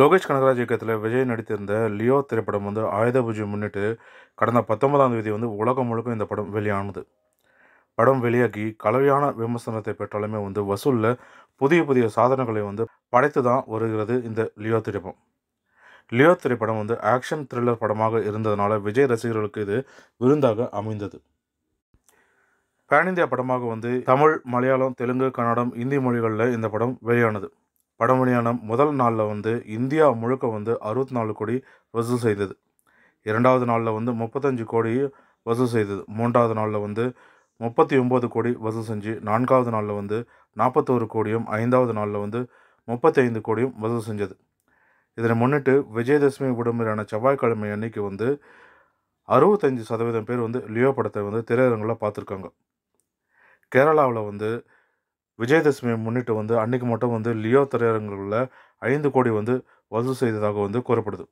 லோகேஷ் கனகராஜ் இயக்கத்தில் விஜய் நடித்திருந்த லியோ திரைப்படம் வந்து ஆயுத பூஜை முன்னிட்டு கடந்த பத்தொன்பதாம் தேதி வந்து உலகம் முழுக்க இந்த படம் வெளியானது படம் வெளியாகி கலவையான விமர்சனத்தை பெற்றாலுமே வந்து வசூலில் புதிய புதிய சாதனைகளை வந்து படைத்து தான் வருகிறது இந்த லியோ திரைப்படம் லியோ திரைப்படம் வந்து ஆக்ஷன் த்ரில்லர் படமாக இருந்ததுனால விஜய் ரசிகர்களுக்கு இது விருந்தாக அமைந்தது பேன் இந்தியா படமாக வந்து தமிழ் மலையாளம் தெலுங்கு கன்னடம் இந்தி மொழிகளில் இந்த படம் வெளியானது படம் வெளியான முதல் நாளில் வந்து இந்தியா முழுக்க வந்து அறுபத்தி நாலு கோடி வசூல் செய்தது இரண்டாவது நாளில் வந்து முப்பத்தஞ்சு கோடி வசூல் செய்தது மூன்றாவது நாளில் வந்து முப்பத்தி ஒம்பது கோடி வசூல் செஞ்சு நான்காவது நாளில் வந்து நாற்பத்தோரு கோடியும் ஐந்தாவது நாளில் வந்து முப்பத்தி ஐந்து கோடியும் வசூல் செஞ்சது இதனை முன்னிட்டு விஜயதசமி விடுமுறையான செவ்வாய்க்கிழமை அன்னைக்கு வந்து அறுபத்தஞ்சு சதவீதம் பேர் வந்து லியோ படத்தை வந்து திரையரங்கில் பார்த்துருக்காங்க கேரளாவில் வந்து விஜயதசமியை முன்னிட்டு வந்து அன்றைக்கு மட்டும் வந்து லியோ திரையரங்குகளில் ஐந்து கோடி வந்து வசூல் செய்ததாக வந்து கூறப்படுது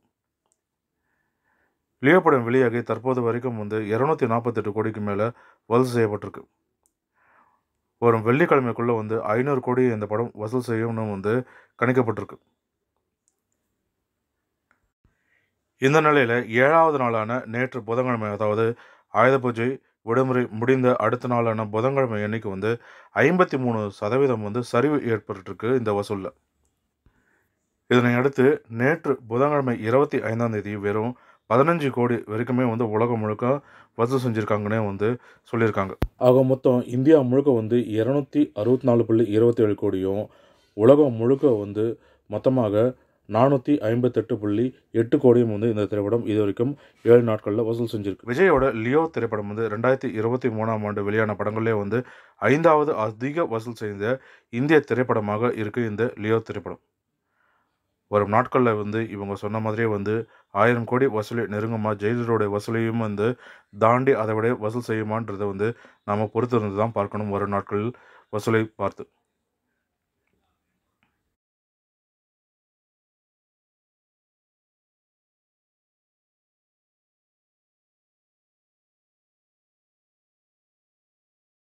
லியோ படம் வெளியாகி தற்போது வரைக்கும் வந்து இரநூத்தி நாற்பத்தெட்டு கோடிக்கு மேலே வசூல் செய்யப்பட்டிருக்கு வரும் வெள்ளிக்கிழமைக்குள்ளே வந்து ஐநூறு கோடி இந்த படம் வசூல் செய்யணும்னு வந்து கணிக்கப்பட்டிருக்கு இந்த நிலையில் ஏழாவது நாளான நேற்று புதன்கிழமை அதாவது ஆயுத பூஜை விடுமுறை முடிந்த அடுத்த நாளான புதன்கிழமை எண்ணிக்கை வந்து ஐம்பத்தி மூணு சதவீதம் வந்து சரிவு ஏற்பட்டுருக்கு இந்த வசூலில் இதனை அடுத்து நேற்று புதன்கிழமை இருபத்தி ஐந்தாம் தேதி வெறும் பதினஞ்சு கோடி வரைக்குமே வந்து உலகம் முழுக்க வசூல் செஞ்சுருக்காங்கன்னே வந்து சொல்லியிருக்காங்க ஆக மொத்தம் இந்தியா முழுக்க வந்து இரநூத்தி அறுபத்தி நாலு புள்ளி இருபத்தி ஏழு கோடியும் உலகம் முழுக்க வந்து மொத்தமாக நானூற்றி ஐம்பத்தெட்டு புள்ளி எட்டு கோடியும் வந்து இந்த திரைப்படம் இது வரைக்கும் ஏழு நாட்களில் வசூல் செஞ்சிருக்கு விஜயோட லியோ திரைப்படம் வந்து ரெண்டாயிரத்தி இருபத்தி மூணாம் ஆண்டு வெளியான படங்களே வந்து ஐந்தாவது அதிக வசூல் செய்த இந்திய திரைப்படமாக இருக்குது இந்த லியோ திரைப்படம் வரும் நாட்களில் வந்து இவங்க சொன்ன மாதிரியே வந்து ஆயிரம் கோடி வசூலை நெருங்குமா ஜெயிலரோடைய வசூலையும் வந்து தாண்டி அதை விட வசூல் செய்யுமான்றதை வந்து நாம் பொறுத்திருந்து தான் பார்க்கணும் வரும் நாட்களில் வசூலை பார்த்து